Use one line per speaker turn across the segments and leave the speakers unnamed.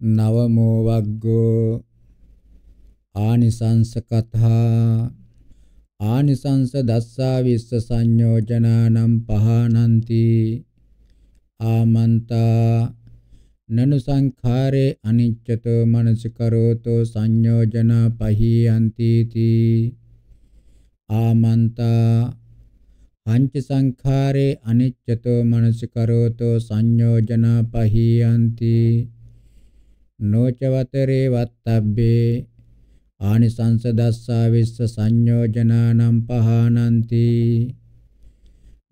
නවමෝ වග්ගෝ ආනිසංස කතා ආනිසංස දස්සා විස්ස සංයෝජනානම් පහනಂತಿ ආමන්තා නනු සංඛාරේ අනිච්චතෝ මනසිකරෝතෝ සංයෝජනා පහියන්ති තී ආමන්තා පංච සංඛාරේ අනිච්චතෝ මනසිකරෝතෝ සංයෝජනා පහියන්ති නොචවතරේ වත්තබ්බේ ආනිසංස දස්සා විස්ස සංයෝජනානම් පහානಂತಿ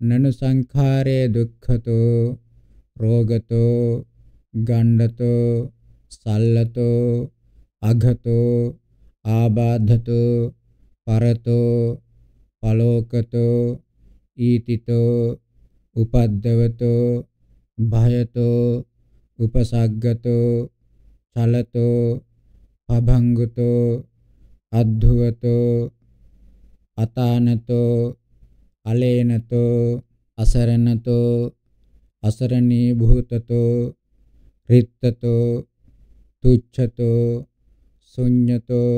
නනු සංඛාරේ දුක්ඛතෝ රෝගතෝ ගණ්ඩතෝ සල්ලතෝ අඝතෝ ආබාධතෝ පරතෝ පලෝකතෝ ඊතිතෝ උපද්දවතෝ භයතෝ උපසග්ගතෝ සලතෝ අභංගුතෝ අද්ධුවතෝ අතානතෝ අලේනතෝ අසරණතෝ අසරණී භූතතෝ රිත්තතෝ තුච්ඡතෝ ශුඤ්ඤතෝ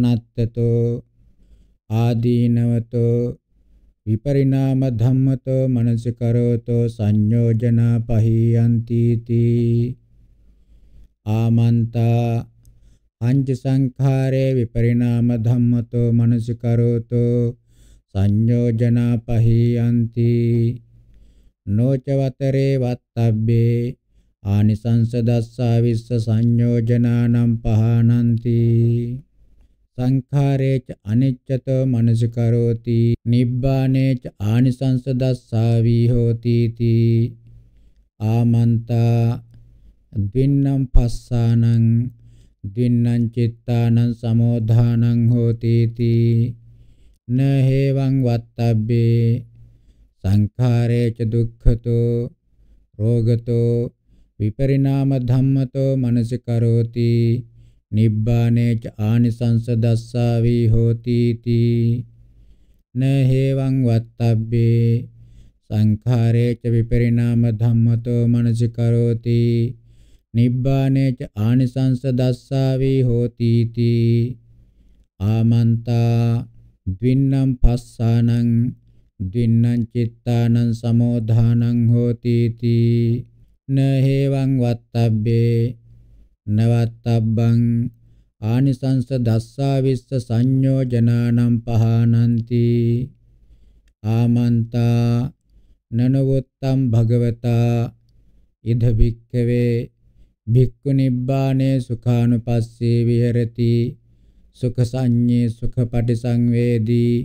අනත්තතෝ ආදීනවතෝ විපරිණාම ධම්මතෝ මනසිකරෝතෝ සංයෝජනා පහියන්ති තී ආමන්තා අංජ සංඛාරේ විපරිණාම ධම්මතෝ මනසිකරෝතෝ සංයෝජනා පහියන්ති නොචවතරේ වත්තබ්බේ ආනිසංස දස්සා විස්ස සංයෝජනානම් පහනಂತಿ සංඛාරේච අනිච්චතෝ මනසිකරෝති නිබ්බානේච ආනිසංස දස්සා වී හෝති තී ආමන්තා දින්නම් පස්සානං දින්නම් චිත්තානං සමෝධානං හෝති තී නහේවං වත්තබ්බේ සංඛාරේච දුක්ඛතෝ රෝගතෝ විපරිණාම ධම්මතෝ මනසිකරෝති නිබ්බානේච ආනිසංස දස්සාවි හෝති තී නහේවං වත්තබ්බේ සංඛාරේච විපරිණාම ධම්මතෝ මනසිකරෝති නිබ්බානේච ආනිසංස දස්සාවේ හෝති තී ආමන්තා ද්වින්නම් පස්සානං ද්වින්නම් චිත්තානං සමෝධානං හෝති තී නහේවං වත්තබ්බේ නවත්තබ්බං ආනිසංස දස්සා විස්ස සංයෝජනානම් පහානಂತಿ ආමන්තා නනවොත්තම් භගවතා ඉද භික්ඛවේ භික්ඛු නිබ්බානේ සුඛානුපස්සේ විහෙරති සුඛ සංඤේ සුඛ පටිසංවේදී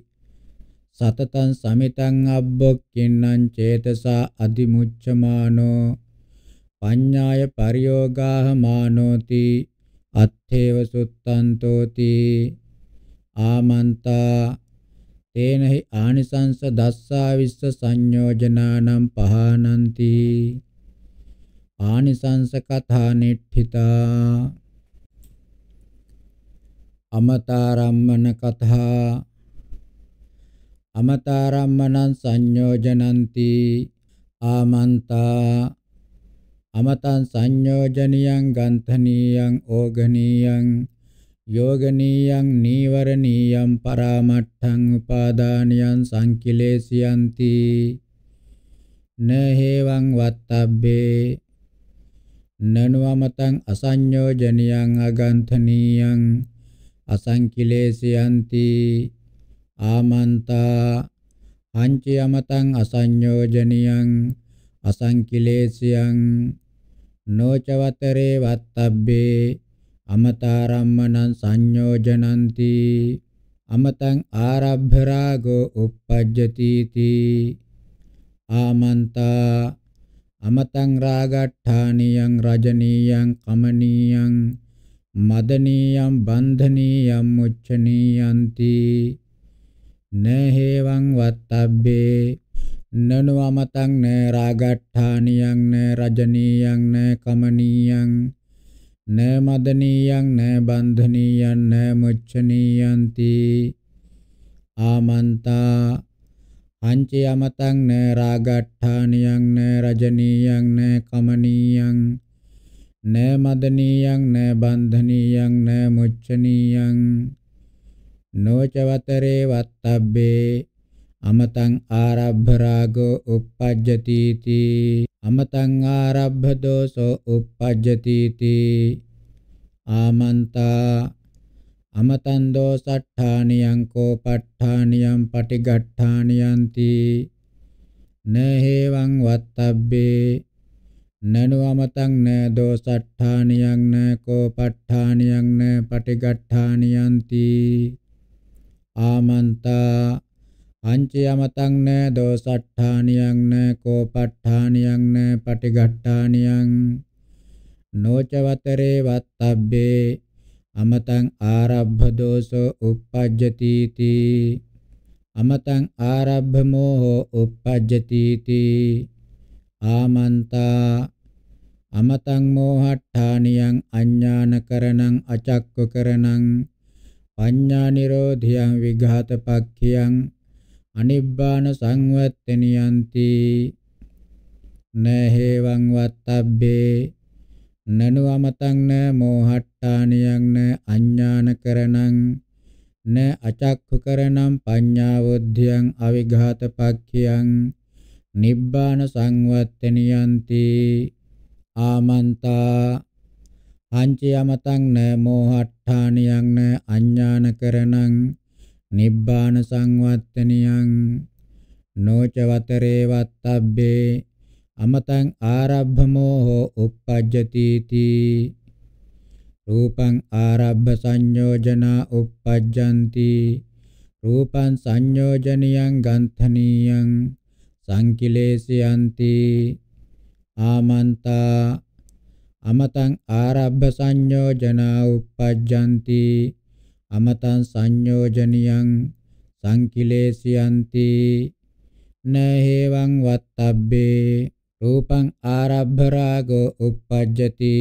සතතං සමිතං අබ්බොක්කින්නම් චේතසා අදිමුච්ඡමානෝ පඤ්ඤාය පරියෝගාහ මානෝති අත්ථේව සුත්තන්තෝති ආමන්තා තේනහි ආනිසංස දස්සා විස්ස සංයෝජනානම් පහනන්ති ආනිසංස කථා නිට්ඨිතා අමතාරම්මන කථා අමතාරම්මනං සංයෝජනಂತಿ ආමන්තා අමතං සංයෝජනියං ගන්ධනීයං ඕගනීයං යෝගනීයං නීවරණීයං පරාමට්ඨං උපාදානියං සංකිලේසියಂತಿ නහේවං වත්තබ්බේ නනුවමතං අසඤ්ඤෝජනියං අගන්තනියං අසංකිලේසයන්ති ආමන්තා අංචි යමතං අසඤ්ඤෝජනියං අසංකිලේසයං නොචවතරේ වත්තබ්බේ අමතාරම්මනං සංයෝජනಂತಿ අමතං ආරබ්භ රාගෝ uppajjati ආමන්තා අමතං රාගට්ඨානියං රජනීයං කමනීයං මදනීයං බන්ධනීයං මුච්චනීයන්ති නහේවං වත්තබ්බේ නනු අමතං න රාගට්ඨානියං න රජනීයං න කමනීයං න මදනීයං න බන්ධනීයං න මුච්චනීයන්ති ආමන්තා අංචේ යමතං න රාගට්ඨානියං න රජනීයං න කමනීයං න මදනීයං න බන්ධනීයං න මුච්චනීයං නොචවතරේ වත්තබ්බේ අමතං ආරබ්බ රාගෝ uppajjati ti අමතං ආරබ්බ දෝසෝ uppajjati ti ආමන්තා අමතන් දෝසට්ඨානියං කෝ ප ဋ ාණියං පටිගට්ඨානියන්ති නහේවං වත්තබ්බේ නනු අමතං න දෝසට්ඨානියං න කෝ ප ဋ ාණියං න පටිගට්ඨානියන්ති ආමන්තා අංචි අමතං න දෝසට්ඨානියං න කෝ ප ဋ ාණියං න පටිගට්ඨානියං නොචවතරේ වත්තබ්බේ අමතං ආරබ්බ දෝසෝ uppajjati ti අමතං ආරබ්බ මෝහෝ uppajjati ti ආමන්තා අමතං මෝහට්ඨානියං අඥාන කරණං අචක්ක කරණං පඤ්ඤා නිරෝධියං විඝාත පක්ඛියං අනිබ්බාන සංවත්තනියන්ති නහේවං වත්තබ්බේ නනුවමතං න මෝහට්ඨානියං න අඥාන කරණං න අචක්ඛු කරණං පඤ්ඤාවොද්ධියං අවිඝාතපක්ඛියං නිබ්බාන සංවත්තනියන්ති ආමන්තා හංච යමතං න මෝහට්ඨානියං න අඥාන කරණං නිබ්බාන සංවත්තනියං නොච වතරේ වත්තබ්බේ අමතං ආරබ්බ මෝහෝ uppajjati රූපං ආරබ්බ සංයෝජනා uppajjanti රූපං සංයෝජනියං ගන්ථනීයං සංකිලේශයන්ති ආමන්තා අමතං ආරබ්බ සංයෝජනා uppajjanti අමතං සංයෝජනියං සංකිලේශයන්ති නහේවං වත්තබ්බේ රූපං ආරබ්බ රාගෝ uppajjati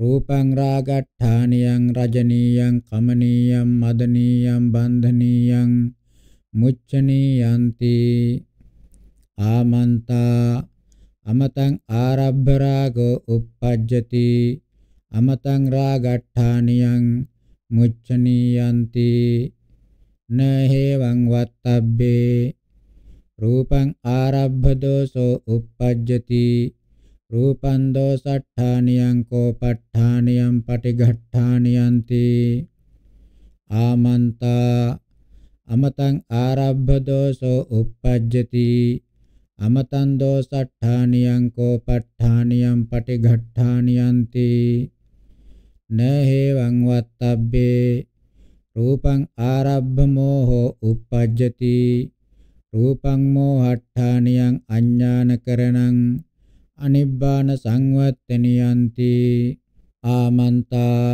රූපං රාගට්ඨානියං රජනීයං කමනීයං මදනීයං බන්ධනීයං මුච්චනීයන්ති ආමන්තා අමතං ආරබ්බ රාගෝ uppajjati අමතං රාගට්ඨානියං මුච්චනීයන්ති නහේවං වත්තබ්බේ රූපං ආරබ්බ දෝසෝ uppajjati රූපං දෝසට්ඨානියං කෝපට්ඨානියං පටිඝට්ඨානියන්ති ආමන්තා අමතං ආරබ්බ දෝසෝ uppajjati අමතං දෝසට්ඨානියං කෝපට්ඨානියං පටිඝට්ඨානියන්ති නහේවං වත්තබ්බේ රූපං ආරබ්බ මෝහෝ uppajjati රූපං මෝහට්ඨානියං අඥානකරණං අනිබ්බාන සංවත්තනියන්ති ආමන්තා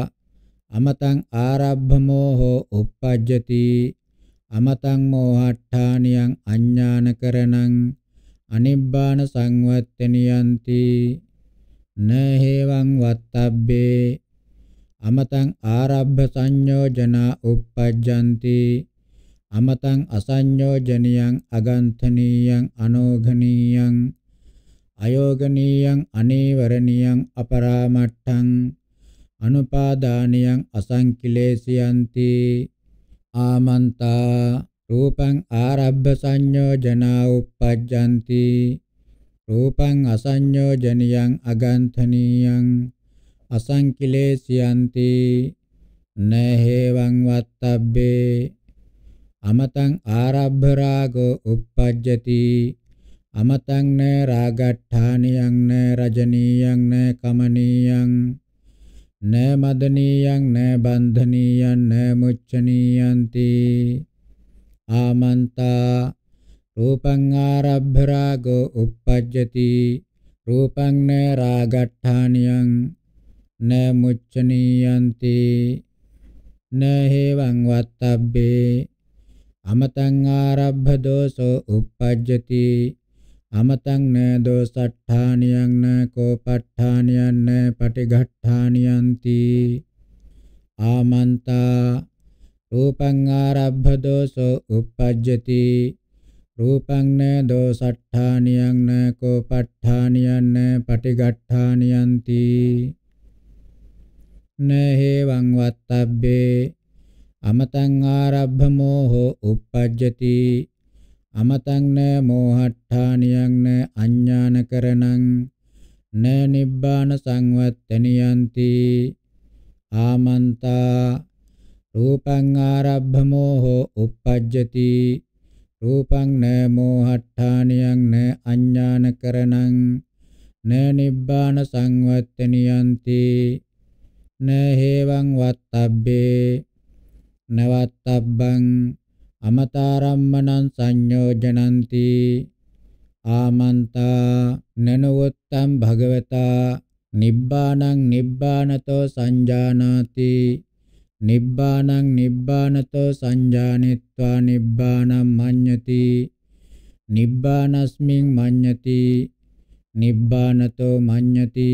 අමතං ආරබ්බ මෝහෝ uppajjati අමතං මෝහට්ඨානියං අඥානකරණං අනිබ්බාන සංවත්තනියන්ති නහේවං වත්තබ්බේ අමතං ආරබ්බ සංයෝජනා uppajjanti අමතං අසඤ්ඤෝජනියං අගන්තනීයං අනෝඝනීයං අයෝගනීයං අනීවරණීයං අපරාමට්ඨං අනුපාදානියං අසංකිලේසියන්ති ආමන්තා රූපං ආරබ්බ සංයෝජනා uppajjanti රූපං අසඤ්ඤෝජනියං අගන්තනීයං අසංකිලේසියන්ති නහේවං වත්තබ්බේ අමතං ආරබ්බ රාගෝ uppajjati අමතං න රාගට්ඨානියං න රජනීයං න කමනීයං න මදනීයං න බන්ධනීයං න මුච්චනීයන්ති ආමන්තා රූපං ආරබ්බ රාගෝ uppajjati රූපං න රාගට්ඨානියං න මුච්චනීයන්ති න හේවං වත්තබ්බේ අමතං ආරබ්බ දෝසෝ uppajjati අමතං න දෝසට්ඨානියං න කෝපට්ඨානියං න පටිඝට්ඨානියන්ති ආමන්තා රූපං ආරබ්බ දෝසෝ uppajjati රූපං න දෝසට්ඨානියං න කෝපට්ඨානියං න පටිඝට්ඨානියන්ති නහේවං වත්තබ්බේ අමතං ආරබ්බ මෝහෝ uppajjati අමතං න මෝහට්ඨානියං න අඥානකරණං න නිබ්බාන සංවත්තනියන්ති ආමන්තා රූපං ආරබ්බ මෝහෝ uppajjati රූපං න මෝහට්ඨානියං න අඥානකරණං න නිබ්බාන සංවත්තනියන්ති න හේවං වත්තබ්බේ නවත්තබ්බං අමතාරම්මනං සංයෝජනಂತಿ ආමන්තා නනවත්තම් භගවතා නිබ්බානං නිබ්බානතෝ සංජානාති නිබ්බානං නිබ්බානතෝ සංජානිත්වා නිබ්බානං මඤ්ඤති නිබ්බානස්මින් මඤ්ඤති නිබ්බානතෝ මඤ්ඤති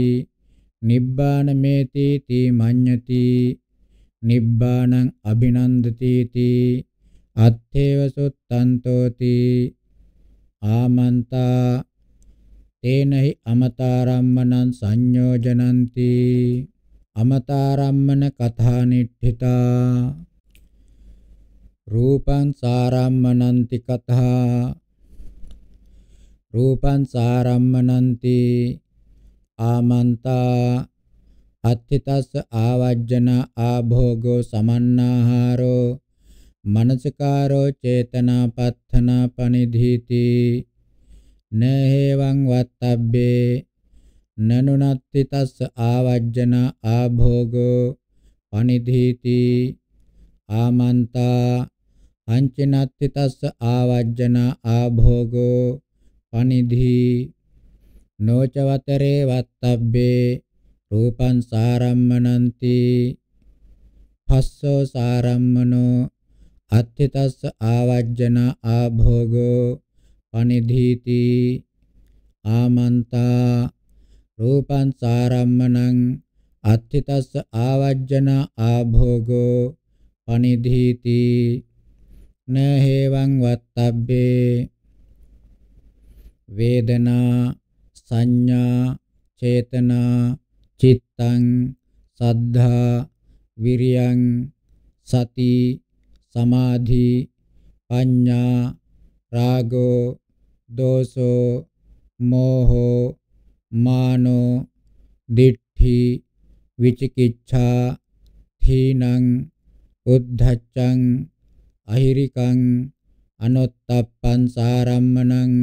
නිබ්බානමේති තී මඤ්ඤති නිබ්බාණං අභිනන්දති තී අත්තේව සුත්තන්තෝති ආමන්තා තේනහි අමතාරම්මනං සංයෝජනಂತಿ අමතාරම්මන කථානිට්ඨිතා රූපං සාරම්මනಂತಿ කථා රූපං සාරම්මනಂತಿ ආමන්තා අත්ථිතස්ස ආවජ්ජන ආභෝගෝ සමන්නාහාරෝ මනසකාරෝ චේතනා පත්තනා පනිධීති නහේවං වත්තබ්බේ නනුනත්ති තස්ස ආවජ්ජන ආභෝගෝ පනිධීති ආමන්තා අංචනත්ති තස්ස ආවජ්ජන ආභෝගෝ පනිධී නෝචවතරේ වත්තබ්බේ රූපං සාරම්මනන්ති පස්සෝ සාරම්මනෝ අත්ථිතස්ස ආවජ්ජන ආභෝගෝ පනිධීති ආමන්තා රූපං සාරම්මනං අත්ථිතස්ස ආවජ්ජන ආභෝගෝ පනිධීති නහේවං වත්තබ්බේ වේදනා සංඥා චේතනා චිත්තං සද්ධා විරියං සති සමාධි පඤ්ඤා රාගෝ දෝසෝ මෝහෝ මානෝ දිට්ඨි විචිකිච්ඡා හීනං උද්ධච්චං අහිරිකං අනොත්තප්පං සාරම්මනං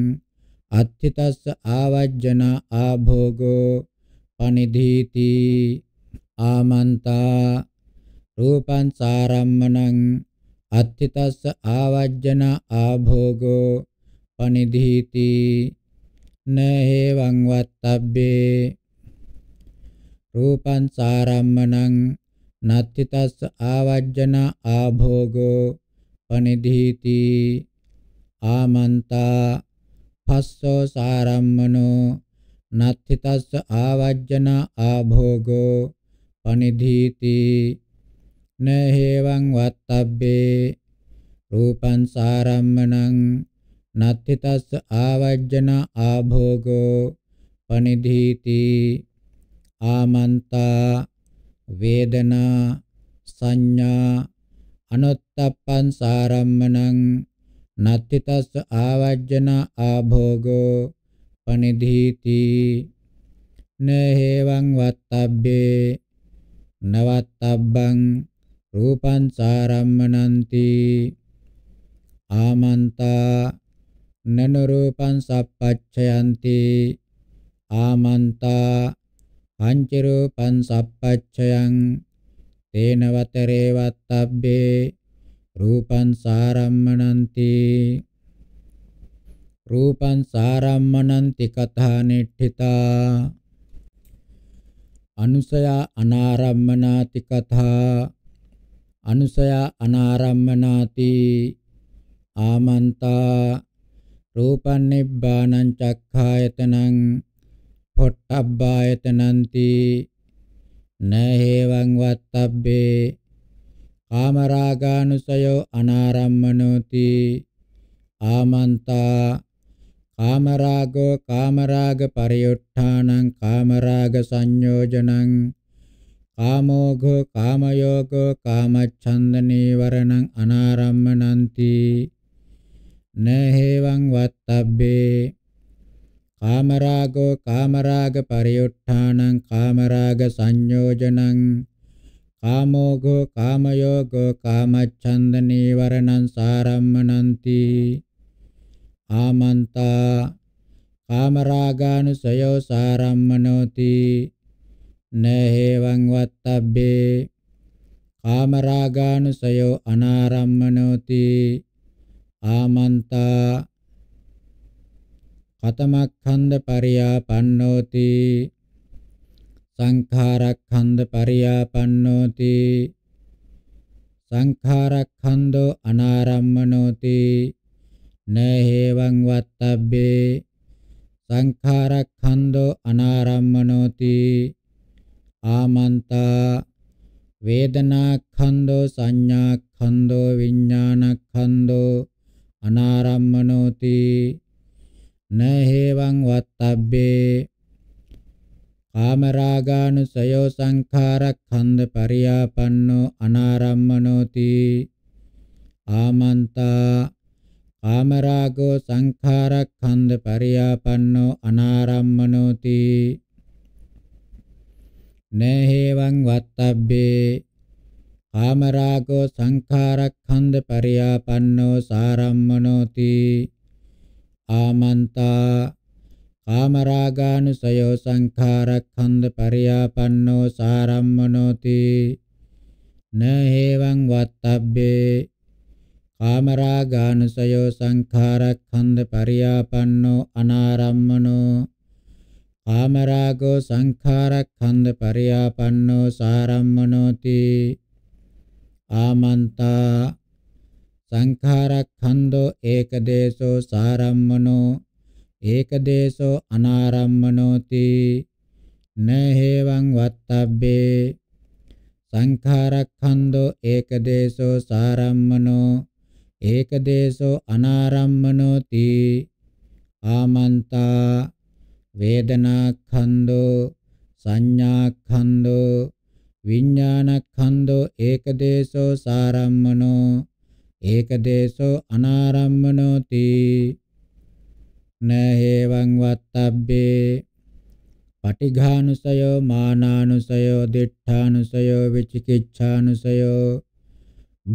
අත්ථිතස්ස ආවජ්ජන ආභෝගෝ අනිදීති ආමන්තා රූපං සාරම්මණං අත්තිතස්ස ආවජ්ජන ආභෝගෝ පනිදීති නහේවං වත්තබ්බේ රූපං සාරම්මණං නත්තිතස්ස ආවජ්ජන ආභෝගෝ පනිදීති ආමන්තා පස්සෝ සාරම්මනෝ නත්ථිතස්ස ආවජ්ජන ආභෝගෝ පනිධීති නහේවං වත්තබ්බේ රූපං සාරම්මණං නත්ථිතස්ස ආවජ්ජන ආභෝගෝ පනිධීති ආමන්තා වේදනා සංඥා අනුත්තප්පං සාරම්මණං නත්ථිතස්ස ආවජ්ජන ආභෝගෝ පනිදීති නේහෙවං වත්තබ්බේ නවත්තබ්බං රූපං සාරම්මනಂತಿ ආමන්තා නන රූපං සප්පච්ඡයන්ති ආමන්තා පංච රූපං සප්පච්ඡයන් තේනවතරේ වත්තබ්බේ රූපං සාරම්මනಂತಿ රූපං සාරම්මනන්ති කථා නිට්ඨිතා අනුසයා අනාරම්මනාති කථා අනුසයා අනාරම්මනාති ආමන්තා රූපං නිබ්බානං චක්ඛායතනං පොට්ටබ්බායතනන්ති නහේවං වත්තබ්බේ කාමරාගානුසයෝ අනාරම්මනෝති ආමන්තා කාමරාගෝ කාමරාග පරියුට්ඨානං කාමරාග සංයෝජනං කාමෝඝෝ කාමයෝගෝ කාමච්ඡන්ද නීවරණං අනාරම්මනಂತಿ නහේවං වත්තබ්බේ කාමරාගෝ කාමරාග පරියුට්ඨානං කාමරාග සංයෝජනං කාමෝඝෝ කාමයෝගෝ කාමච්ඡන්ද නීවරණං සාරම්මනಂತಿ ආමන්තා කාමරාගානුසයෝ සාරම්මනෝති නේහෙවං වත්තබ්බේ කාමරාගානුසයෝ අනාරම්මනෝති ආමන්තා කතමක්ඛන්ද පරියාපන්නෝති සංඛාරක්ඛන්ද පරියාපන්නෝති සංඛාරක්ඛන්தோ අනාරම්මනෝති නේවං වත්තබ්බේ සංඛාරක්ඛන්தோ අනාරම්මනෝති ආමන්තා වේදනාක්ඛන්தோ සංඥාක්ඛන්தோ විඥානක්ඛන්தோ අනාරම්මනෝති නේවං වත්තබ්බේ කාමරාගානුසයෝ සංඛාරක්ඛන්ද පරියාපන්නෝ අනාරම්මනෝති ආමන්තා කාමරාගෝ සංඛාරක්ඛන්ධ පරියාපන්නෝ අනාරම්මනෝති නේහෙවං වත්තබ්බේ කාමරාගෝ සංඛාරක්ඛන්ධ පරියාපන්නෝ සාරම්මනෝති ආමන්තා කාමරාගානුසයෝ සංඛාරක්ඛන්ධ පරියාපන්නෝ සාරම්මනෝති නේහෙවං වත්තබ්බේ කාමරාගානුසයෝ සංඛාරක්ඛන්ධ පරියාපන්නෝ අනාරම්මනෝ කාමරාගෝ සංඛාරක්ඛන්ධ පරියාපන්නෝ සාරම්මනෝති ආමන්තා සංඛාරක්ඛන්‍தோ ඒකදේශෝ සාරම්මනෝ ඒකදේශෝ අනාරම්මනෝති නහේවං වත්තබ්බේ සංඛාරක්ඛන්‍தோ ඒකදේශෝ සාරම්මනෝ ඒකදේශෝ අනාරම්මනෝති ආමන්තා වේදනාඛන්‍தோ සංඥාඛන්‍தோ විඥානඛන්‍தோ ඒකදේශෝ සාරම්මනෝ ඒකදේශෝ අනාරම්මනෝති නහේවං වත්තබ්බේ පටිඝානුසයෝ මානානුසයෝ දිඨානුසයෝ විචිකිච්ඡානුසයෝ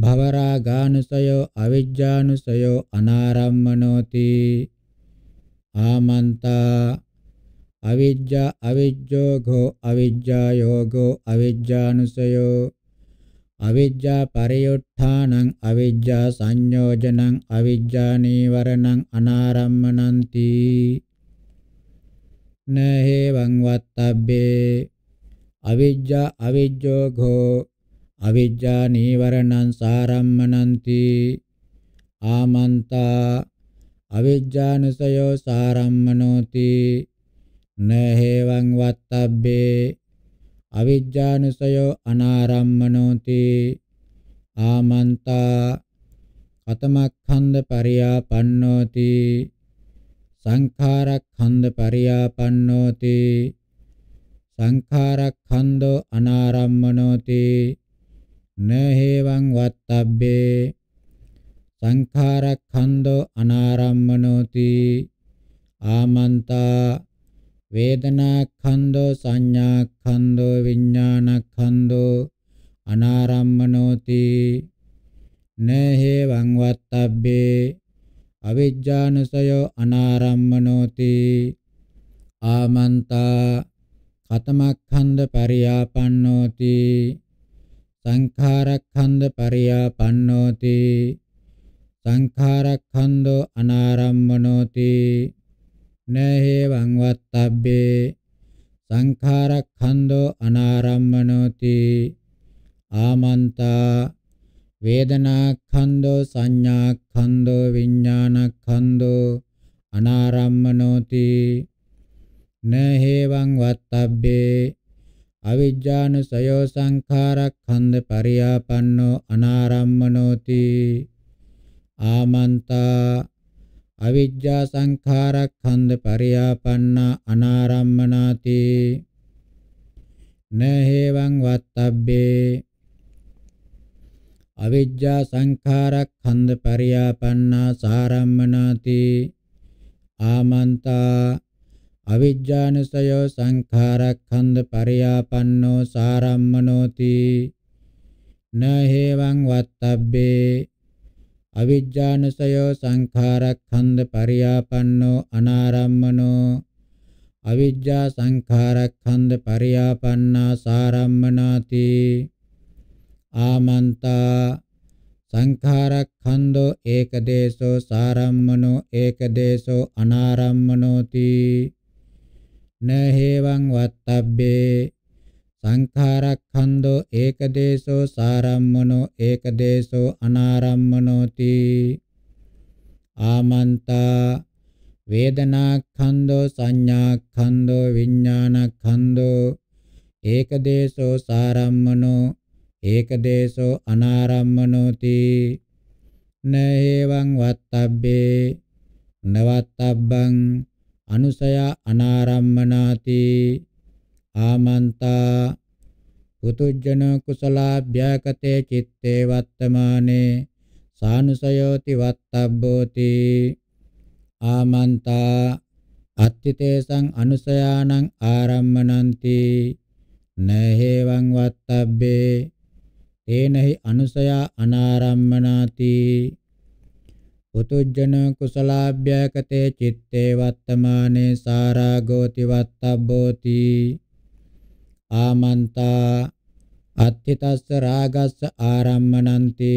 භවරාගානුසයෝ අවිජ්ජානුසයෝ අනාරම්මනෝති ආමන්තා අවිජ්ජා අවිජ්ජෝඝෝ අවිජ්ජායෝගෝ අවිජ්ජානුසයෝ අවිජ්ජා පරියුට්ඨානං අවිජ්ජා සංයෝජනං අවිජ්ජා නීවරණං අනාරම්මනන්ති නහේවං වත්තබ්බේ අවිජ්ජා අවිජ්ජෝඝෝ අවිජ්ජා නීවරණං සාරම්මනಂತಿ ආමන්තා අවිජ්ජානසයෝ සාරම්මනෝති නහේවං වත්තබ්බේ අවිජ්ජානසයෝ අනාරම්මනෝති ආමන්තා කතමක්ඛන්ද පරියාපන්නෝති සංඛාරක්ඛන්ද පරියාපන්නෝති සංඛාරක්ඛන්தோ අනාරම්මනෝති න හේවං වත්තබ්බේ සංඛාරක්ඛන්‍தோ අනාරම්මනෝති ආමන්තා වේදනාක්ඛන්‍தோ සංඥාක්ඛන්‍தோ විඥානක්ඛන්‍தோ අනාරම්මනෝති න හේවං වත්තබ්බේ අවිජ්ජානුසයෝ අනාරම්මනෝති ආමන්තා කතමක්ඛන්‍ද පරියාපන්නෝති සංඛාරක්ඛන්ධ පරියාපන්නෝති සංඛාරක්ඛන්‍தோ අනාරම්මනෝති නේහෙවං වත්තබ්බේ සංඛාරක්ඛන්‍தோ අනාරම්මනෝති ආමන්තා වේදනාක්ඛන්‍தோ සංඥාක්ඛන්‍தோ විඥානක්ඛන්‍தோ අනාරම්මනෝති නේහෙවං වත්තබ්බේ අවිජ්ජානුසයෝ සංඛාරක්ඛන්ධ පරියාපන්නෝ අනාරම්මනෝති ආමන්තා අවිජ්ජා සංඛාරක්ඛන්ධ පරියාපන්නා අනාරම්මනාති නහේවං වත්තබ්බේ අවිජ්ජා සංඛාරක්ඛන්ධ පරියාපන්නා සාරම්මනාති ආමන්තා අවිජ්ජානසයෝ සංඛාරක්ඛන්ධ පරියාපන්නෝ සාරම්මනෝති නහේවං වත්තබ්බේ අවිජ්ජානසයෝ සංඛාරක්ඛන්ධ පරියාපන්නෝ අනාරම්මනෝ අවිජ්ජා සංඛාරක්ඛන්ධ පරියාපන්නා සාරම්මනාති ආමන්තා සංඛාරක්ඛන්‍தோ ඒකදේශෝ සාරම්මනෝ ඒකදේශෝ අනාරම්මනෝති න හේවං වත්තබ්බේ සංඛාරක්ඛන්தோ ඒකදේශෝ සාරම්මනෝ ඒකදේශෝ අනාරම්මනෝති ආමන්තා වේදනාක්ඛන්தோ සංඥාක්ඛන්தோ විඥානක්ඛන්தோ ඒකදේශෝ සාරම්මනෝ ඒකදේශෝ අනාරම්මනෝති න හේවං වත්තබ්බේ නවත්තබ්බං අනුසයා අනාරම්මනාති ආමන්තා පුතුජන කුසලාභ්‍යකතේ චitte වත්තමානේ සානුසයෝති වත්තබ්බෝති ආමන්තා අත්තිතේසං අනුසයානං ආරම්මනಂತಿ නහේවං වත්තබ්බේ තේනහි අනුසයා අනාරම්මනාති පුතුජ්ජන කුසලාභ්‍යකතේ චිත්තේ වත්තමානේ සාරාගෝති වත්තබ්බෝති ආමන්තා අත්ථිතස්ස රාගස්ස ආරම්මනන්ති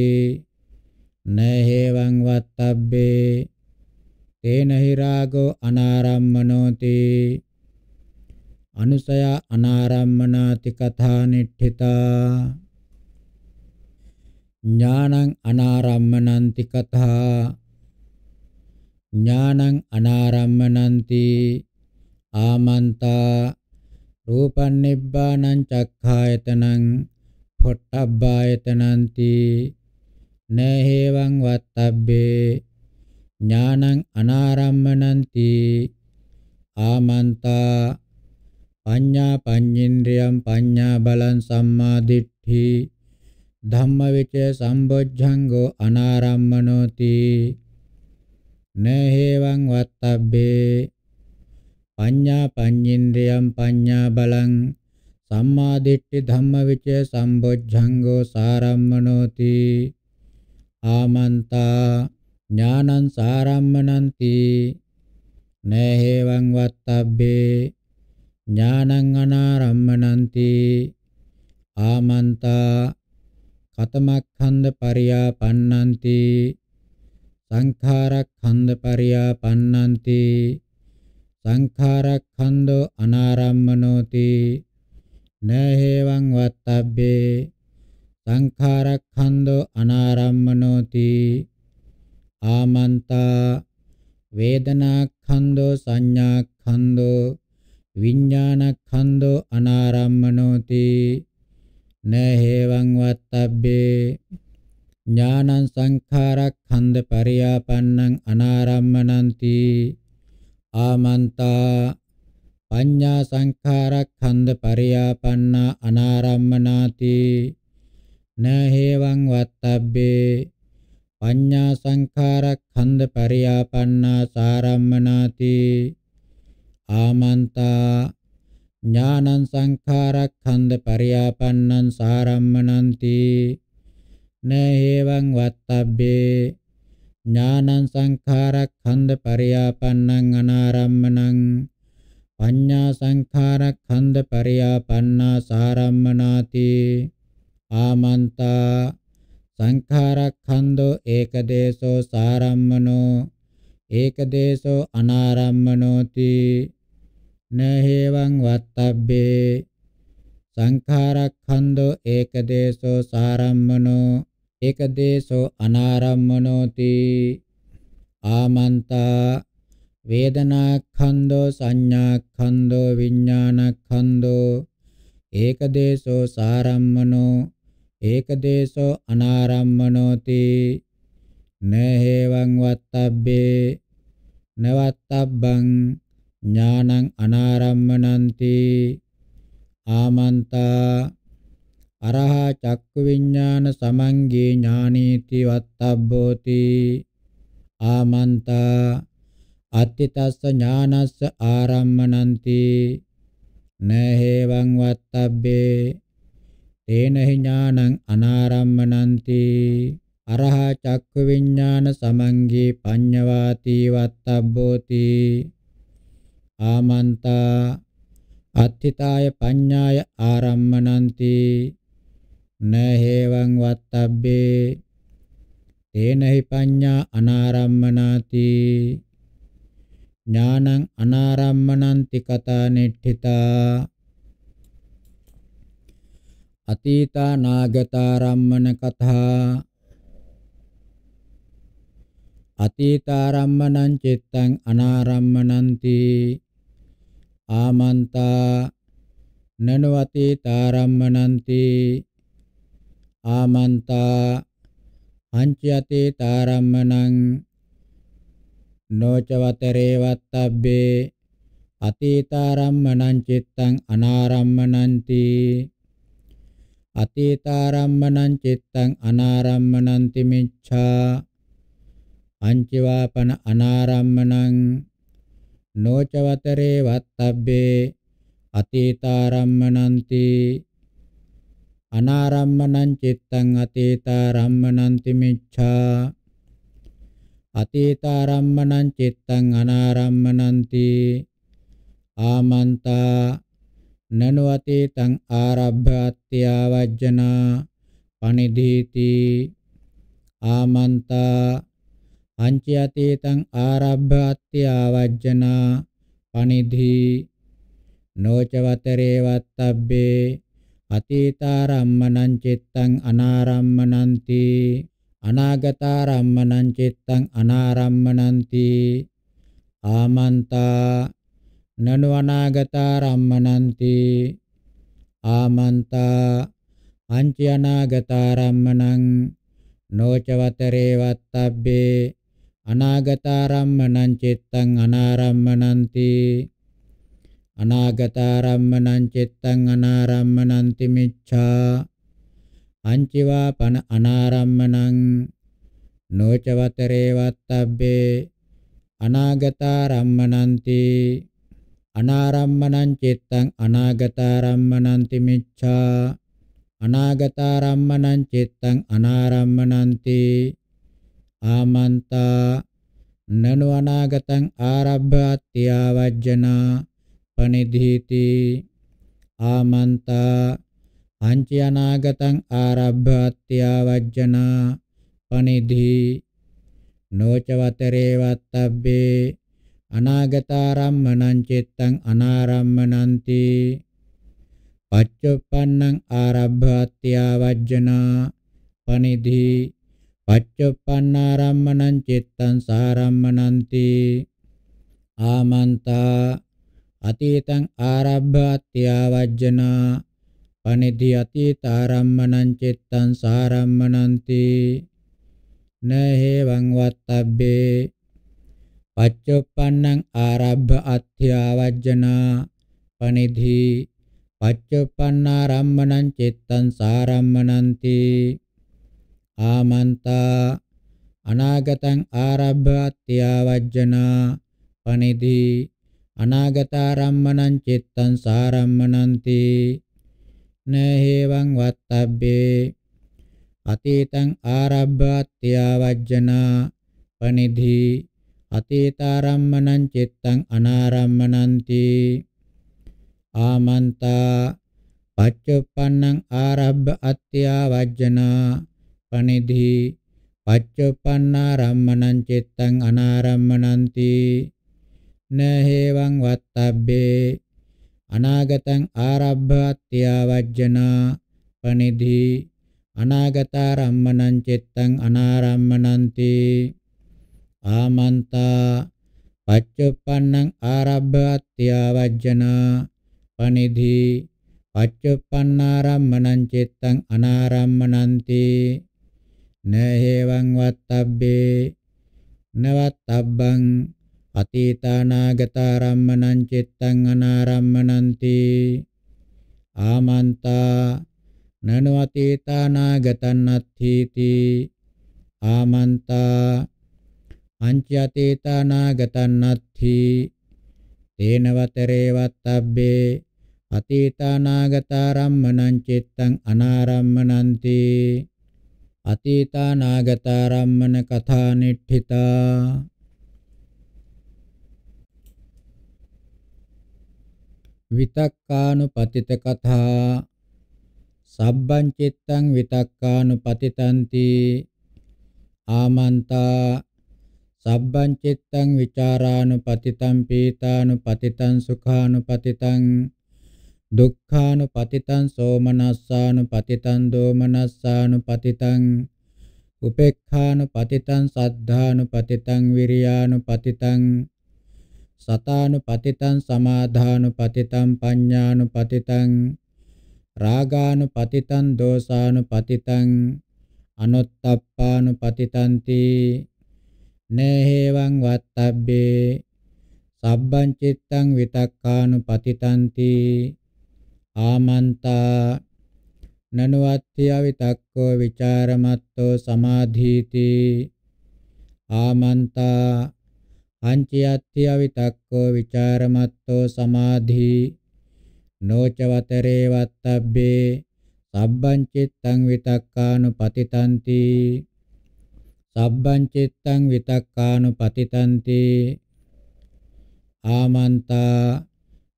නහේවං වත්තබ්බේ තේනහි රාගෝ අනාරම්මනෝති අනුසය අනාරම්මනාති කථා නිට්ඨිතා ඥානං අනාරම්මනන්ති කථා ඥානං අනාරම්මනන්ති ආමන්තා රූපං නිබ්බානං චක්ඛායතනං පොට්ටබ්බායතනන්ති නේහෙවං වත්තබ්බේ ඥානං අනාරම්මනන්ති ආමන්තා පඤ්ඤා පඤ්ඤේන්ද්‍රියම් පඤ්ඤා බලං සම්මා දිට්ඨි ධම්මවිචේ සම්බොජ්ජංගෝ අනාරම්මනෝති නහේවං වත්තබ්බේ පඤ්ඤා පඤ්ඤේන්ද්‍රයම් පඤ්ඤා බලං සම්මා දිට්ඨි ධම්මවිචය සම්බොජ්ජංගෝ සාරම්මනෝති ආමන්තා ඥානං සාරම්මනන්ති නහේවං වත්තබ්බේ ඥානං අනාරම්මනන්ති ආමන්තා කතමක්ඛන්ද පරියාපන්නන්ති සංඛාරක්ඛන්ධ පරියාපන්නන්ති සංඛාරක්ඛන්‍தோ අනාරම්මනෝති නහේවං වත්තබ්බේ සංඛාරක්ඛන්‍தோ අනාරම්මනෝති ආමන්තා වේදනාක්ඛන්‍தோ සංඥාක්ඛන්‍தோ විඥානක්ඛන්‍தோ අනාරම්මනෝති නහේවං වත්තබ්බේ ඥානං සංඛාරක්ඛන්ද පරියාපන්නං අනාරම්මනಂತಿ ආමන්තා පඤ්ඤා සංඛාරක්ඛන්ද පරියාපන්න අනාරම්මනාති නහේවං වත්තබ්බේ පඤ්ඤා සංඛාරක්ඛන්ද පරියාපන්න සාරම්මනාති ආමන්තා ඥානං සංඛාරක්ඛන්ද පරියාපන්නං සාරම්මනಂತಿ න හේවං වත්තබ්බේ ඥානං සංඛාරක්ඛන්ධ පරියාපන්නං අනාරම්මනං පඤ්ඤා සංඛාරක්ඛන්ධ පරියාපන්නා සාරම්මනාති ආමන්තා සංඛාරක්ඛන්‍தோ ඒකදේශෝ සාරම්මනෝ ඒකදේශෝ අනාරම්මනෝති නහේවං වත්තබ්බේ සංඛාරක්ඛන්‍தோ ඒකදේශෝ සාරම්මනෝ ඒකදේශෝ අනාරම්මනෝති ආමන්තා වේදනාඛන්‍தோ සංඥාඛන්‍தோ විඥානඛන්‍தோ ඒකදේශෝ සාරම්මනෝ ඒකදේශෝ අනාරම්මනෝති නහේවං වත්තබ්බේ නවත්තබ්බං ඥානං අනාරම්මනන්ති ආමන්තා අරහා චක්ක විඥාන සමංගේ ඥානීති වත්තබ්බෝති ආමන්තා අත්තිතස්ස ඥානස්ස ආරම්මනන්ති නහේවං වත්තබ්බේ තේනහි ඥානං අනාරම්මනන්ති අරහා චක්ක විඥාන සමංගේ පඤ්ඤවාති වත්තබ්බෝති ආමන්තා අත්තිතාය පඤ්ඤාය ආරම්මනන්ති න හේවං වත්තබ්බේ තේනහි පඤ්ඤා අනාරම්මනාති ඥානං අනාරම්මනන්ති කතා නෙට්ඨිතා අතීතා නාගතාරම්මන කතා අතීතාරම්මනං චිත්තං අනාරම්මනන්ති ආමන්තා නනවතී තාරම්මනන්ති ආමන්තා පංචයතේ තාරම්මනං නොචවතරේ වත්තබ්බේ අතීතාරම්මනං චිත්තං අනාරම්මනන්ති අතීතාරම්මනං චිත්තං අනාරම්මනන්ති මිච්ඡා පංචවාපන අනාරම්මනං නොචවතරේ වත්තබ්බේ අතීතාරම්මනන්ති අනාරම්මනං චිත්තං අතීතාරම්මනන්ති මිච්ඡා අතීතාරම්මනං චිත්තං අනාරම්මනන්ති ආමන්තා නනු අතීතං ආරබ්බ අත්‍යවජ්ජනා පනිදීති ආමන්තා අංචි අතීතං ආරබ්බ අත්‍යවජ්ජනා පනිදී නොචවතරේ වත්තබ්බේ අතීතාරම්මනං චිත්තං අනාරම්මනන්ති අනාගතාරම්මනං චිත්තං අනාරම්මනන්ති ආමන්තා නනු අනාගතාරම්මනන්ති ආමන්තා අංචි අනාගතාරම්මනං නෝචවතරේ වත්තබ්බේ අනාගතාරම්මනං චිත්තං අනාරම්මනන්ති අනාගතාරම්මනං චිත්තං අනාරම්මනන්ති මිච්ඡා අංචිවා පන අනාරම්මනං නොචවතරේ වත්තබ්බේ අනාගතාරම්මනන්ති අනාරම්මනං චිත්තං අනාගතාරම්මනන්ති මිච්ඡා අනාගතාරම්මනං චිත්තං අනාරම්මනන්ති ආමන්තා නනු අනාගතං ආරබ්බ අත්‍යාවජ්ජනා අපනිදීති ආමන්තා අංචි අනාගතං ආරබ්බ අත්‍යවජ්ජනා පනිදී නෝචවතරේ වත්තබ්බේ අනාගතාරම්මනං චිත්තං අනාරම්මනಂತಿ පච්චුප්පන්නං ආරබ්භාත්‍යවජ්ජනා පනිදි පච්චුප්පන්නාරම්මනං චිත්තං සාරම්මනಂತಿ ආමන්තා අතීතං ආරබ්බ අත්‍යවජ්ජනා පනිදි අතීතාරම්මනං චිත්තං සාරම්මනಂತಿ නහේවං වත්තබ්බේ පච්චුප්පන්නං ආරබ්බ අත්‍යවජ්ජනා පනිදි පච්චුප්පන්නාරම්මනං චිත්තං සාරම්මනಂತಿ ආමන්තා අනාගතං ආරබ්බ අත්‍යවජ්ජනා පනිදි අනාගතාරම්මනං චිත්තං සාරම්මනන්ති නේහෙවං වත්තබ්බේ අතීතං ආරබ්බාත්ත්‍යා වජ්ජනා පනිධි අතීතාරම්මනං චිත්තං අනාරම්මනන්ති ආමන්තා පච්චුප්පන්නං ආරබ්බ අත්ත්‍යා වජ්ජනා පනිධි පච්චුප්පන්නා රම්මනං චිත්තං අනාරම්මනන්ති නහේවං වත්තබ්බේ අනාගතං ආරබ්බත්‍යා වජ්ජනා පනිධි අනාගතාරම්මනං චිත්තං අනාරම්මනන්ති ආමන්තා පච්චුප්පන්නං ආරබ්බත්‍යා වජ්ජනා පනිධි පච්චුප්පන්නාරම්මනං චිත්තං අනාරම්මනන්ති නහේවං වත්තබ්බේ නවත්තබ්බං අතීතානාගතාරම්මනං චිත්තං අනාරම්මනන්ති ආමන්තා නනු අතීතානාගතං අත්ථීති ආමන්තා අංච අතීතානාගතං අත්ථි තේනවතරේ වත්තබ්බේ අතීතානාගතාරම්මනං චිත්තං අනාරම්මනන්ති අතීතානාගතාරම්මන කථානිට්ඨිතා විතක්කානුපතිත කථා සබ්බං චිත්තං විතක්කානුපතිතಂತಿ ආමන්තා සබ්බං චිත්තං විචාරානුපතිතං පීතානුපතිතං සුඛානුපතිතං දුක්ඛානුපතිතං සෝමනස්සානුපතිතං දෝමනස්සානුපතිතං උපේක්ඛානුපතිතං සද්ධානුපතිතං විරියානුපතිතං සතානුපතිතං සමාධානුපතිතං පඤ්ඤානුපතිතං රාගානුපතිතං දෝසානුපතිතං අනුත්තප්පානුපතිතන්ති නේහෙවං වත්තබ්බේ සබ්බං චිත්තං විතක්කානුපතිතන්ති ආමන්තා නනුවත්ති අවිතක්කෝ විචාරමත්තෝ සමාධීති ආමන්තා අංචියත්ත්‍ය විතක්කෝ ਵਿਚාරමත්තෝ සමාධි නෝචවතරේ වත්තබ්බේ සබ්බං චිත්තං විතක්කානුපතිතන්ති සබ්බං චිත්තං විතක්කානුපතිතන්ති ආමන්තා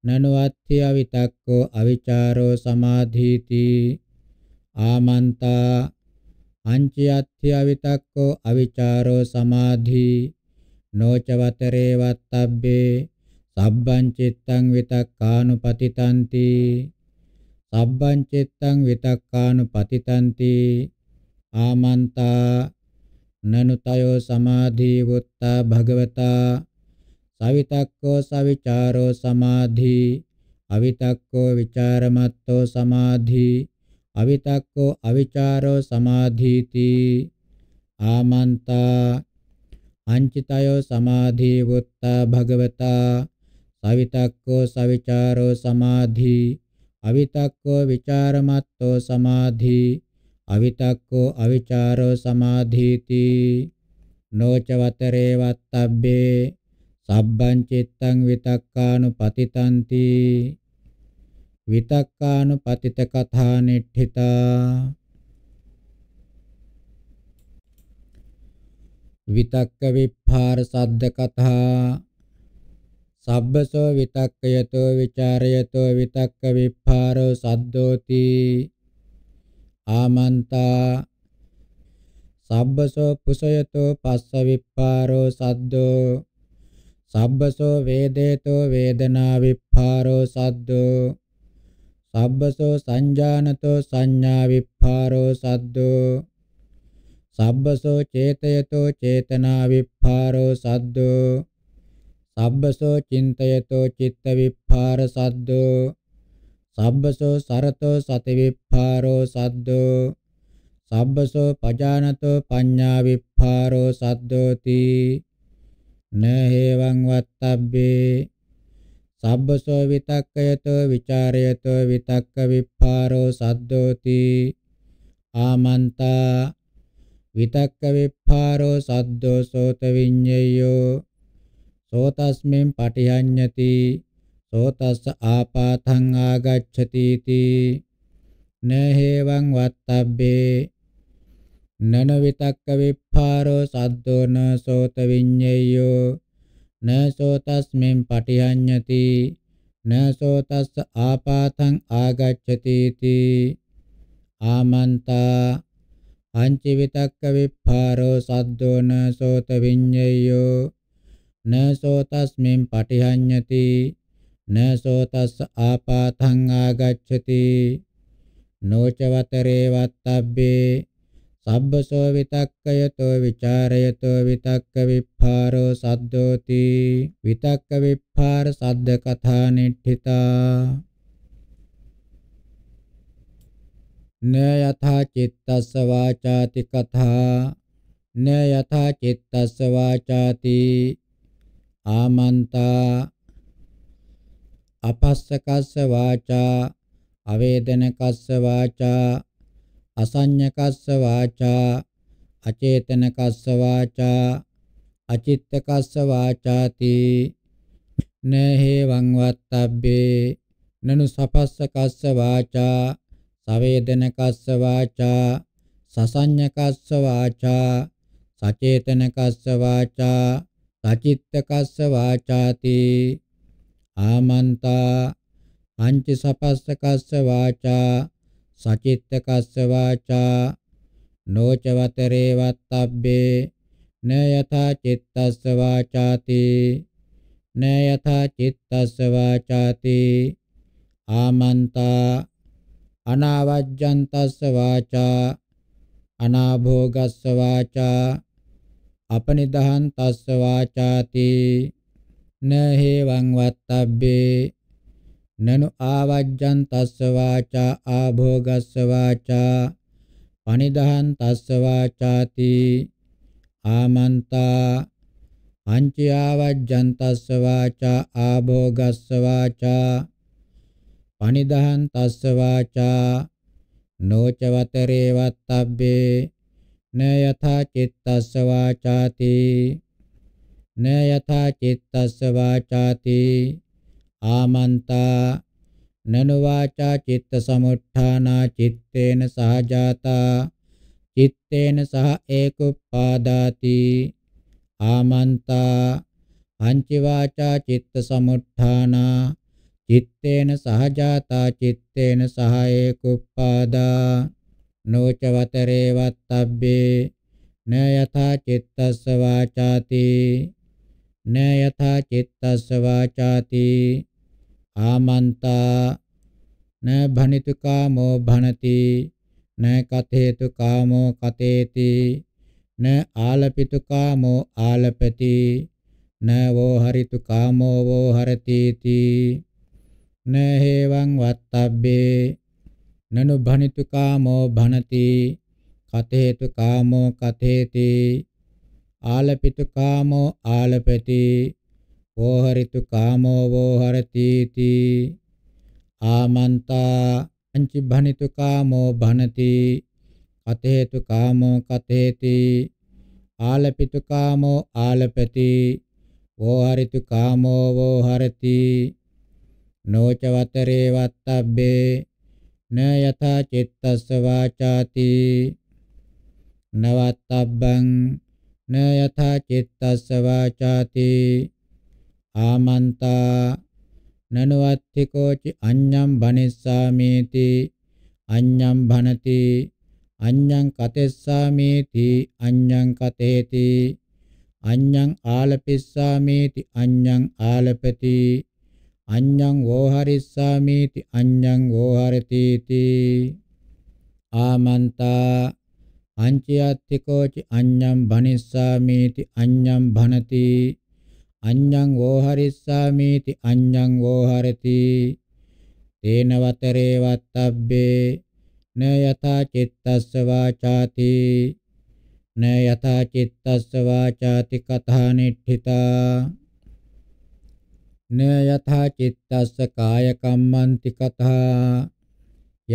නනුවත්ති අවිතක්කෝ අවිචාරෝ සමාධීති ආමන්තා අංචියත්ති අවිතක්කෝ අවිචාරෝ සමාධී නොචවතරේ වත්තබ්බේ සබ්බං චිත්තං විතක්කානුපතිතಂತಿ සබ්බං චිත්තං විතක්කානුපතිතಂತಿ ආමන්තා නනුතයෝ සමාධී වුත්තා භගවතා සවිතක්කෝ සවිචාරෝ සමාධී අවිතක්කෝ විචාරමත්තෝ සමාධී අවිතක්කෝ අවිචාරෝ සමාධීති ආමන්තා අංචිතයෝ සමාධී වුත්තා භගවතා සවිතක්කෝ සවිචාරෝ සමාධී අවිතක්කෝ විචාරමත්තෝ සමාධී අවිතක්කෝ අවිචාරෝ සමාධීති නෝචවතරේ වත්තබ්බේ සබ්බං චිත්තං විතක්කානුපතිතන්ති විතක්කානුපතිත කථානෙට්ඨිතා විතක්ක විප්පාර සද්ද කතා සබ්බසෝ විතක්කයතෝ ਵਿਚාරයතෝ විතක්ක විප්පාරෝ සද්දෝති ආමන්තා සබ්බසෝ පුසයතෝ පස්ස විප්පාරෝ සද්දෝ සබ්බසෝ වේදේතෝ වේදනා විප්පාරෝ සද්දෝ සබ්බසෝ සංජානතෝ සංඥා විප්පාරෝ සද්දෝ සබ්බසෝ චේතයතෝ චේතනා විප්පාරෝ සද්දෝ සබ්බසෝ චින්තයතෝ චිත්ත විප්පාර සද්දෝ සබ්බසෝ සරතෝ සති විප්පාරෝ සද්දෝ සබ්බසෝ පජානතෝ පඤ්ඤා විප්පාරෝ සද්දෝති නහේවං වත්තබ්බේ සබ්බසෝ විතක්කයතෝ විචාරයතෝ විතක්ක විප්පාරෝ සද්දෝති ආමන්තා විතක්ක විප්පාරෝ සද්දෝ සෝත විඤ්ඤයෝ සෝතස්මෙන් පටිහඤ්ඤති සෝතස්ස ආපාතං ආගච්ඡති තී නහේවං වත්තබ්බේ නන විතක්ක විප්පාරෝ සද්දෝ න සෝත විඤ්ඤයෝ න සෝතස්මෙන් පටිහඤ්ඤති න සෝතස්ස ආපාතං ආගච්ඡති තී ආමන්තා අංචි විතක්ක විප්පාරෝ සද්දෝ න සෝත විඤ්ඤයෝ න සෝතස්මින් පටිහඤ්ඤති න සෝතස් ආපාතං ආගච්ඡති නොචවතරේ වත්තබ්බේ සබ්බසෝ විතක්කයතෝ විචාරයතෝ විතක්ක විප්පාරෝ සද්දෝති විතක්ක විප්පාර සද්ද කථා නිට්ඨිතා න යථා චිත්තස්ස වාචාති කථා න යථා චිත්තස්ස වාචාති ආමන්තා අපස්සකස්ස වාචා අවේදනකස්ස වාචා අසඤ්ඤකස්ස වාචා අචේතනකස්ස වාචා අචිත්තකස්ස වාචාති නේහෙ වං වත්තබ්බේ නනු සපස්සකස්ස වාචා සවේදන කස්ස වාචා සසඤ්ඤ කස්ස වාචා සචේතන කස්ස වාචා සචිත්ත කස්ස වාචාති ආමන්තා පංච සපස්ස කස්ස වාචා සචිත්ත කස්ස වාචා නෝචවතරේ වත්තබ්බේ න යථා චිත්තස්ස වාචාති න යථා චිත්තස්ස වාචාති ආමන්තා අනාවජ්ජන්තස්ස වාචා අනාභෝගස්ස වාචා අපනිදහන්තස්ස වාචාති නහේවං වත්තබ්බේ නනු ආවජ්ජන්තස්ස වාචා ආභෝගස්ස වාචා පනිදහන්තස්ස වාචාති ආමන්තා අංචයාවජ්ජන්තස්ස වාචා ආභෝගස්ස වාචා පනිදහන් තස්ස වාචා නොච වතරේ වත්තබ්බේ න යථා චිත්තස්ස වාචාති න යථා චිත්තස්ස වාචාති ආමන්තා නනු වාචා චිත්ත සමුත්ථානා චitteන සහජාතා චitteන සහ ඒකුප්පාදාති ආමන්තා අංචි වාචා චිත්ත සමුත්ථානා චිත්තේන සහජාතා චිත්තේන සහයේ කුප්පාදා නෝචවතරේ වත්තබ්බේ න යථා චිත්තස්ස වාචාති න යථා චිත්තස්ස වාචාති ආමන්තා න භනිතු කාමෝ භනති න කතේතු කාමෝ කතේති න ආලපිතු කාමෝ ආලපති න වෝ හරිතු කාමෝ වෝ හරති තී න හේවං වත්තබ්බේ නනු භනිතු කාමෝ භනති කතේතු කාමෝ කතේති ආලපිතු කාමෝ ආලපති වෝහරිතු කාමෝ වෝහරති තී ආමන්තා අංචි භනිතු කාමෝ භනති කතේතු කාමෝ කතේති ආලපිතු කාමෝ ආලපති වෝහරිතු කාමෝ වෝහරති නොච වතරේ වත්තබ්බේ න යථා චිත්තස්ස වාචාති නවත්තබ්බං න යථා චිත්තස්ස වාචාති ආමන්තා නනවත්තිකෝචි අඤ්ඤම් බණිස්සාමේති අඤ්ඤම් භනති අඤ්ඤං කතෙස්සාමේති අඤ්ඤං කතේති අඤ්ඤං ආලපිස්සාමේති අඤ්ඤං ආලපති අඤ්ඤං වෝහරිස්සාමේති අඤ්ඤං වෝහරතිති ආමන්තා පංචයත්තිකෝචි අඤ්ඤං භනිස්සාමේති අඤ්ඤං භනති අඤ්ඤං වෝහරිස්සාමේති අඤ්ඤං වෝහරති තේන වතරේ වත්තබ්බේ න යතා චිත්තස්ස වාචාති න යතා චිත්තස්ස වාචාති කථානිට්ඨිතා න යථා චිත්තස්ස කාය කම්මන්ති කතා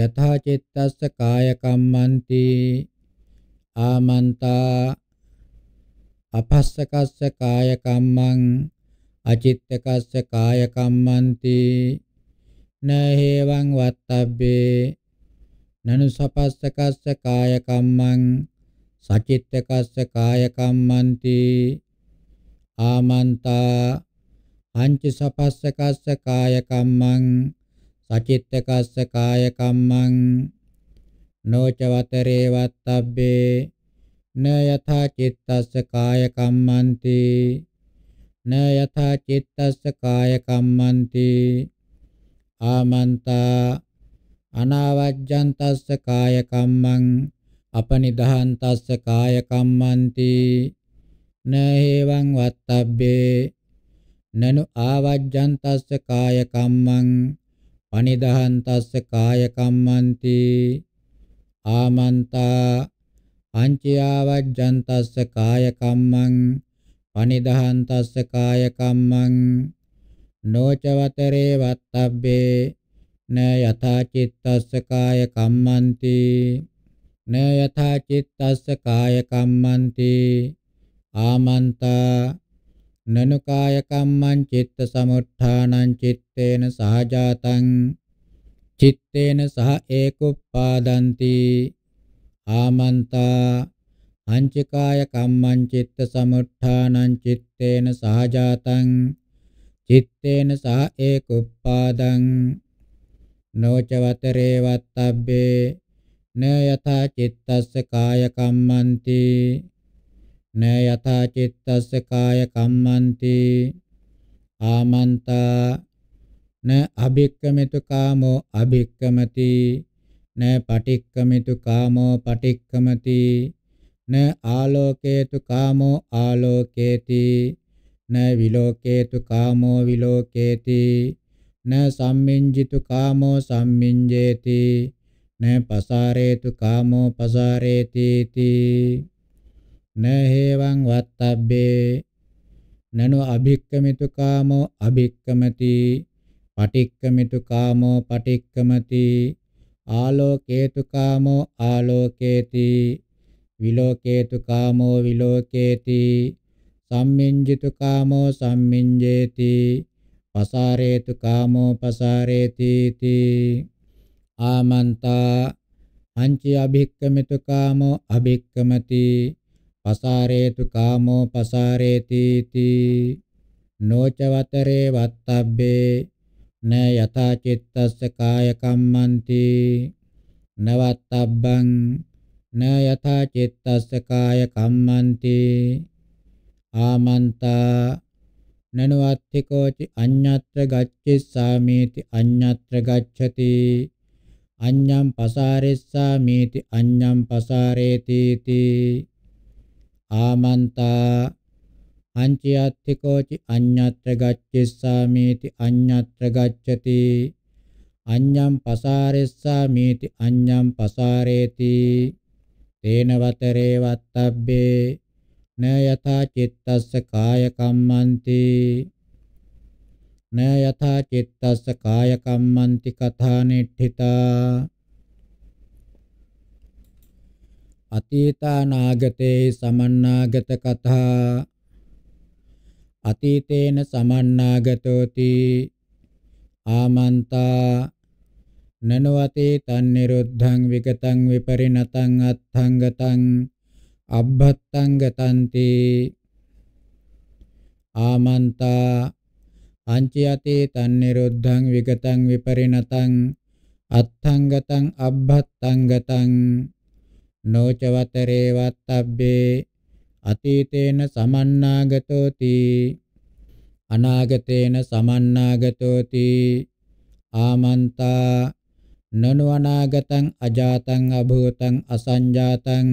යථා චිත්තස්ස කාය කම්මන්ති ආමන්තා අපස්සකස්ස කාය කම්මං අචිත්තකස්ස කාය කම්මන්ති න හේවං වත්තබ්බේ නනුසපස්සකස්ස කාය කම්මං සචිත්තකස්ස කාය කම්මන්ති ආමන්තා අංච සපස්ස කස්ස කාය කම්මං සචිත්ත කස්ස කාය කම්මං නොච වතරේ වත්තබ්බේ න යථා චිත්තස්ස කාය කම්මන්ති න යථා චිත්තස්ස කාය කම්මන්ති ආමන්තා අනවජ්ජන්තස්ස කාය කම්මං අපනිදහන්තස්ස කාය කම්මන්ති න හේවං වත්තබ්බේ නනු ආවජ්ජන්තස්ස කාය කම්මං පනිදහන්තස්ස කාය කම්මන්ති ආමන්තා පංචයාවජ්ජන්තස්ස කාය කම්මං පනිදහන්තස්ස කාය කම්මං නොචවතරේ වත්තබ්බේ න යථා චිත්තස්ස කාය කම්මන්ති න යථා චිත්තස්ස කාය කම්මන්ති ආමන්තා නනුකාය කම්මං චිත්ත සමුත්ථානං චitteන සහජාතං චitteන සහ ඒකුප්පාදಂತಿ ආමන්තා අංචකාය කම්මං චිත්ත සමුත්ථානං චitteන සහජාතං චitteන සහ ඒකුප්පාදං නොචවතරේ වත්තබ්බේ නයථා චිත්තස්ස කාය කම්මන්ති න යථා චිත්තස්ස කාය කම්මන්ති ආමන්තා න අභික්කමිතු කාමෝ අභික්කමති න පටික්කමිතු කාමෝ පටික්කමති න ආලෝකේතු කාමෝ ආලෝකේති න විලෝකේතු කාමෝ විලෝකේති න සම්මින්ජිතු කාමෝ සම්මින්ජේති න පසාරේතු කාමෝ පසාරේති තී න හේවං වත්තබ්බේ නනෝ අභික්කමිතු කාමෝ අභික්කමති පටික්කමිතු කාමෝ පටික්කමති ආලෝකේතු කාමෝ ආලෝකේති විලෝකේතු කාමෝ විලෝකේති සම්මින්ජිතු කාමෝ සම්මින්ජේති පසාරේතු කාමෝ පසාරේති තී ආමන්තා පංච අභික්කමිතු කාමෝ අභික්කමති පසාරේතු කාමෝ පසාරේති තී නෝචවතරේ වත්තබ්බේ න යථා චිත්තස්ස කාය කම්මන්ති නවත්තබ්බං න යථා චිත්තස්ස කාය කම්මන්ති ආමන්තා නනුවත්තිකෝචි අඤ්ඤත්‍ර ගච්ඡිස්සාමීති අඤ්ඤත්‍ර ගච්ඡති අඤ්ඤම් පසාරිස්සාමීති අඤ්ඤම් පසාරේති තී ආමන්තා අංචියත්තිකෝචි අඤ්ඤත්‍ර ගච්ඡෙස්සාමේති අඤ්ඤත්‍ර ගච්ඡති අඤ්ඤම් පසාරෙස්සාමේති අඤ්ඤම් පසාරේති තේන වතරේ වත්තබ්බේ න යථා චිත්තස්ස කාය කම්මන්ති න යථා චිත්තස්ස කාය කම්මන්ති කථානෙට්ඨිතා අතීතානාගතේ සමන්නාගත කතා අතීතේන සමන්නාගතෝති ආමන්තා නනවතේ තන්නිරුද්ධං විගතං විපරිණතං අත්ථංගතං අබ්බත්තං ගතන්ති ආමන්තා අංචයතේ තන්නිරුද්ධං විගතං විපරිණතං අත්ථංගතං අබ්බත්තං ගතං නොචවතරේ වත්තබ්බේ අතීතේන සමන්නාගතෝති අනාගතේන සමන්නාගතෝති ආමන්තා නනුවනාගතං අජාතං අභූතං අසංජාතං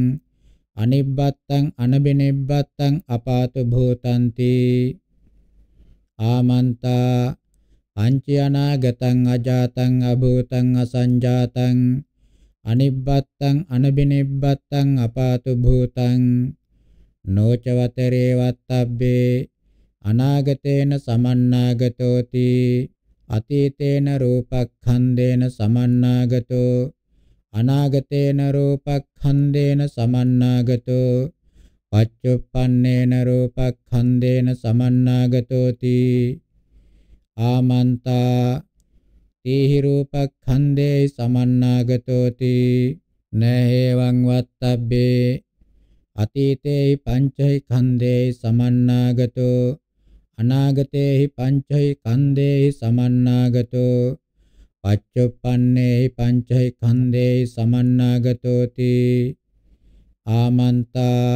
අනිබ්බත්තං අනබිනිබ්බත්තං අපාතු භූතಂತಿ ආමන්තා පංච අනාගතං අජාතං අභූතං අසංජාතං අනිබ්බත්තං අනබිනිබ්බත්තං අපාතු භූතං නොචවතරේ වත්තබ්බේ අනාගතේන සමන්නාගතෝති අතීතේන රූපක්ඛන්දේන සමන්නාගතෝ අනාගතේන රූපක්ඛන්දේන සමන්නාගතෝ පච්චුප්පන්නේන රූපක්ඛන්දේන සමන්නාගතෝති ආමන්තා තීහි රූපක්ඛන්දේ සමන්නාගතෝති නේවං වත්තබ්බේ අතීතේහි පංචෛ ඛන්දේ සමන්නාගතෝ අනාගතේහි පංචෛ ඛන්දේ සමන්නාගතෝ පච්චුප්පන්නේහි පංචෛ ඛන්දේ සමන්නාගතෝති ආමන්තා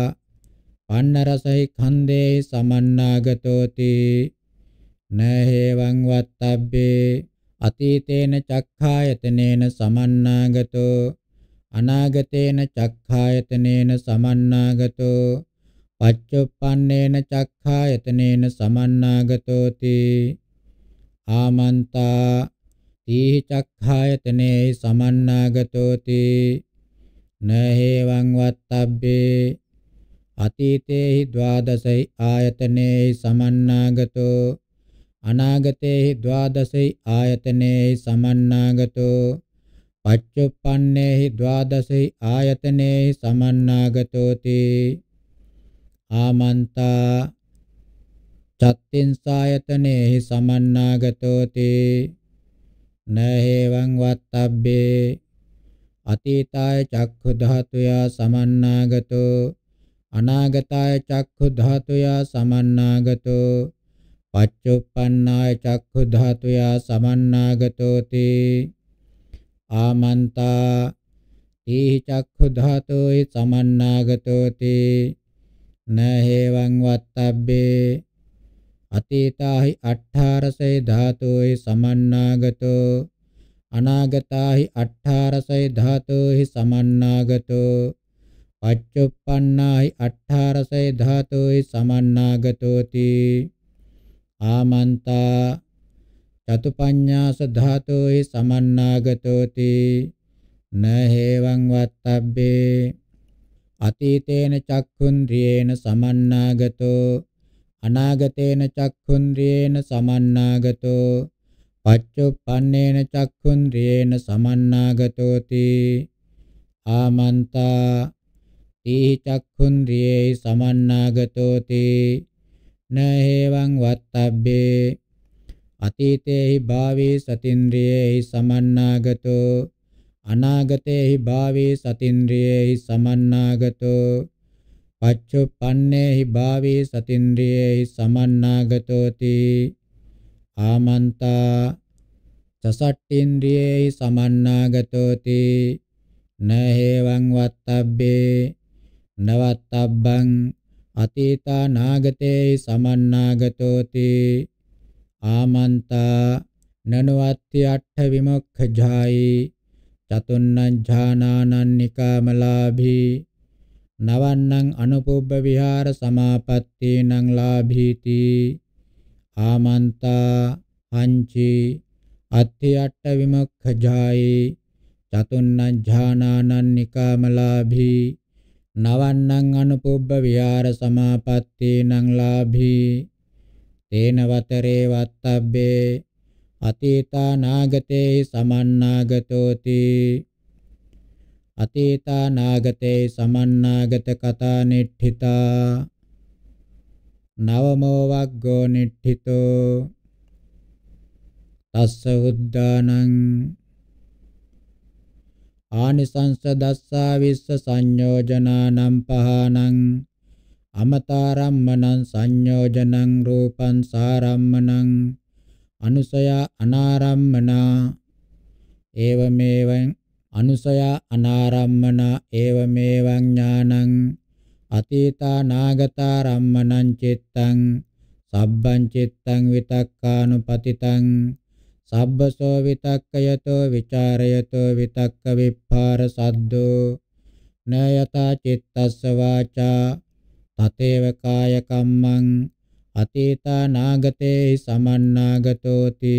පන්නරසයි ඛන්දේ සමන්නාගතෝති නහේවං වත්තබ්බේ අතීතේන චක්ඛායතනේන සමන්නාගතෝ අනාගතේන චක්ඛායතනේන සමන්නාගතෝ පච්චුප්පන්නේන චක්ඛායතනේන සමන්නාගතෝති ආමන්තා තීහි චක්ඛායතනේ සමන්නාගතෝති නහේවං වත්තබ්බේ අතීතේහි ද්වාදසයි ආයතනේ සමන්නාගතෝ අනාගතේහි ద్వාදසෙයි ආයතනේහි සමන්නාගතෝ පච්චුප්පන්නේහි ద్వාදසෙයි ආයතනේහි සමන්නාගතෝති ආමන්තා චත්තින්සායතනේහි සමන්නාගතෝති නහේවං වත්තබ්බේ අතීතාය චක්ඛු ධාතුයා සමන්නාගතෝ අනාගතාය චක්ඛු ධාතුයා සමන්නාගතෝ පච්චුප්පන්නාය චක්ඛු ධාතුයා සමන්නාගතෝති ආමන්තා තීහි චක්ඛු ධාතෝයි සමන්නාගතෝති නහේවං වත්තබ්බේ අතීතාහි අට්ඨාරසේ ධාතෝයි සමන්නාගතෝ අනාගතාහි අට්ඨාරසේ ධාතෝහි සමන්නාගතෝ පච්චුප්පන්නාහි අට්ඨාරසේ ධාතෝයි සමන්නාගතෝති ආමන්තා චතුපඤ්ඤාස ධාතෝහි සමන්නාගතෝති නහේවං වත්තබ්බේ අතීතේන චක්ඛුන්ද්‍රේන සමන්නාගතෝ අනාගතේන චක්ඛුන්ද්‍රේන සමන්නාගතෝ පච්චුප්පන්නේන චක්ඛුන්ද්‍රේන සමන්නාගතෝති ආමන්තා තී චක්ඛුන්ද්‍රේ සමන්නාගතෝති න හේවං වත්තබ්බේ අතීතේහි භාවේ සතින්ද්‍රියේහි සමන්නාගතෝ අනාගතේහි භාවේ සතින්ද්‍රියේහි සමන්නාගතෝ පච්චුප්පන්නේහි භාවේ සතින්ද්‍රියේහි සමන්නාගතෝති ආමන්තා චසට්ඨේන්ද්‍රියේහි සමන්නාගතෝති නහේවං වත්තබ්බේ නවත්තබ්බං අතීතා නාගතේ සමන්නාගතෝති ආමන්තා නනවත්ති අට්ඨ විමුක්ඛජායි චතුන්නං ඥානානං නිකාමලාභී නවන්නං අනුපුබ්බ විහාර සමාපත්තේනං ලාභීති ආමන්තා පංචි අත්ති අට්ඨ විමුක්ඛජායි චතුන්නං ඥානානං නිකාමලාභී නවන්නං අනුපුබ්බ විහාර සමාපත්තේනං ලාභී තේන වතරේ වත්තබ්බේ අතීතා නාගතේ සමන්නාගතෝති අතීතා නාගතේ සමන්නාගත කතා නිට්ඨිතා නවමෝ වග්ගෝ නිට්ඨිතෝ තස්ස උද්දානං ආනිසංස දස්සා විස්ස සංයෝජනානම් පහනං අමතාරම්මනං සංයෝජනං රූපං සාරම්මනං අනුසය අනාරම්මනා ඒවමේවං අනුසය අනාරම්මනා ඒවමේවං ඥානං අතීතා නාගතා රම්මනං චිත්තං සබ්බං චිත්තං විතක්කානුපතිතං සබ්බසෝ විතක්කයතෝ විචාරයතෝ විතක්ක විප්පාර සද්දෝ නයතා චිත්තස්ස වාචා තතේව කාය කම්මං අතීතා නාගතේ සමන්නාගතෝති